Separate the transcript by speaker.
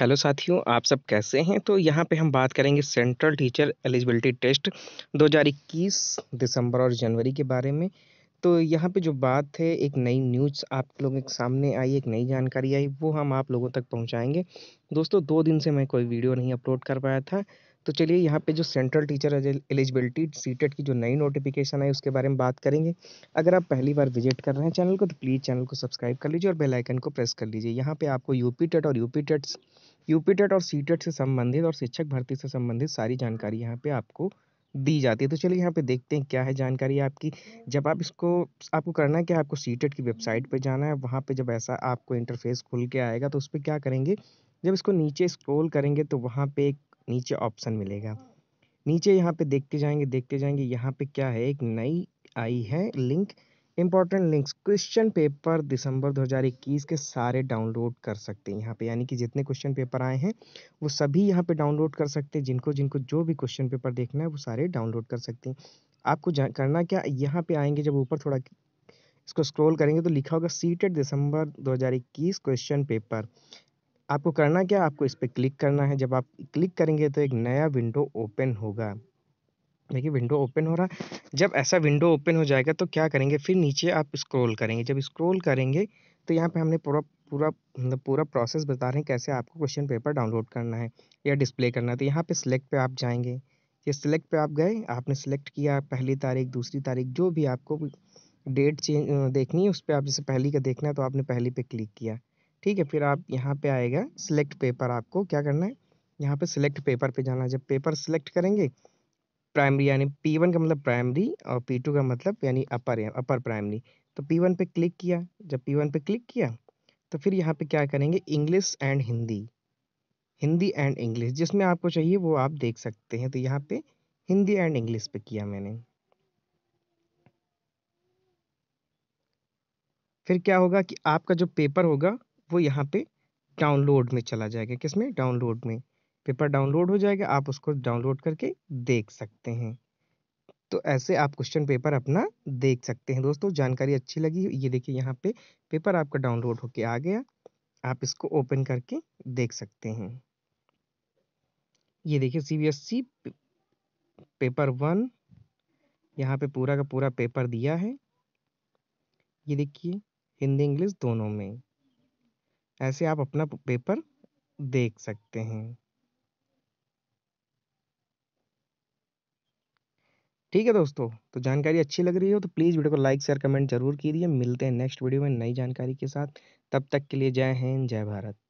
Speaker 1: hello साथियों आप सब कैसे हैं तो यहाँ पे हम बात करेंगे सेंट्रल टीचर एलिजिबिलिटी टेस्ट 2021 दिसंबर और जनवरी के बारे में तो यहाँ पे जो बात है एक नई न्यूज़ आप लोगों के सामने आई एक नई जानकारी आई वो हम आप लोगों तक पहुँचाएँगे दोस्तों दो दिन से मैं कोई वीडियो नहीं अपलोड कर पाया था तो चलिए यहाँ पे जो सेंट्रल टीचर एलिजिबिलिटी सीटेट की जो नई नोटिफिकेशन आई उसके बारे में बात करेंगे अगर आप पहली बार विजिट कर रहे हैं चैनल को तो प्लीज़ चैनल को सब्सक्राइब कर लीजिए और बेल आइकन को प्रेस कर लीजिए यहाँ पे आपको यूपी टेट और यूपी टेट्स यूपीटेट और सीटेट से संबंधित और शिक्षक भर्ती से संबंधित सारी जानकारी यहाँ पे आपको दी जाती है तो चलिए यहाँ पे देखते हैं क्या है जानकारी आपकी जब आप इसको आपको करना क्या कि आपको सीटेट की वेबसाइट पे जाना है वहाँ पे जब ऐसा आपको इंटरफेस खुल के आएगा तो उस पर क्या करेंगे जब इसको नीचे स्क्रोल करेंगे तो वहाँ पे एक नीचे ऑप्शन मिलेगा नीचे यहाँ पे देखते जाएंगे देखते जाएंगे यहाँ पे क्या है एक नई आई है link important links question paper दिसंबर 2021 के सारे डाउनलोड कर सकते हैं यहाँ पे यानी कि जितने क्वेश्चन पेपर आए हैं वो सभी यहाँ पे डाउनलोड कर सकते हैं जिनको जिनको जो भी क्वेश्चन पेपर देखना है वो सारे डाउनलोड कर सकते हैं आपको करना क्या यहाँ पे आएंगे जब ऊपर थोड़ा इसको स्क्रोल करेंगे तो लिखा होगा सीटेड दिसंबर दो क्वेश्चन पेपर आपको करना क्या आपको इस पर क्लिक करना है जब आप क्लिक करेंगे तो एक नया विंडो ओपन होगा देखिए विंडो ओपन हो रहा है जब ऐसा विंडो ओपन हो जाएगा तो क्या करेंगे फिर नीचे आप स्क्रॉल करेंगे जब स्क्रॉल करेंगे तो यहाँ पे हमने पूरा पूरा मतलब पूरा प्रोसेस बता रहे हैं कैसे आपको क्वेश्चन पेपर डाउनलोड करना है या डिस्प्ले करना है तो यहाँ पे सिलेक्ट पे आप जाएंगे ये सिलेक्ट पे आप गए आपने सिलेक्ट किया पहली तारीख दूसरी तारीख जो भी आपको डेट चेंज देखनी है उस पर आप जैसे पहली का देखना है तो आपने पहली पे क्लिक किया ठीक है फिर आप यहाँ पे आएगा सिलेक्ट पेपर आपको क्या करना है यहाँ पे सिलेक्ट पेपर पे जाना है जब पेपर सिलेक्ट करेंगे प्राइमरी यानी पी वन का मतलब प्राइमरी और पी टू का मतलब यानी अपर अपर प्राइमरी तो पी वन पे क्लिक किया जब पी वन पे क्लिक किया तो फिर यहाँ पे क्या करेंगे English and Hindi Hindi and English जिसमें आपको चाहिए वो आप देख सकते हैं तो यहाँ पे हिंदी एंड इंग्लिश पे किया मैंने फिर क्या होगा कि आपका जो पेपर होगा वो यहाँ पे डाउनलोड में चला जाएगा किसमें डाउनलोड में पेपर डाउनलोड हो जाएगा आप उसको डाउनलोड करके देख सकते हैं तो ऐसे आप क्वेश्चन पेपर अपना देख सकते हैं दोस्तों जानकारी अच्छी लगी ये देखिए यहाँ पे पेपर आपका डाउनलोड होके आ गया आप इसको ओपन करके देख सकते हैं ये देखिए सीबीएसई e पेपर वन यहाँ पे पूरा का पूरा पेपर दिया है ये देखिए हिंदी इंग्लिश दोनों में ऐसे आप अपना पेपर देख सकते हैं ठीक है दोस्तों तो जानकारी अच्छी लग रही हो तो प्लीज़ वीडियो को लाइक शेयर कमेंट जरूर कीजिए मिलते हैं नेक्स्ट वीडियो में नई जानकारी के साथ तब तक के लिए जय हिंद जय भारत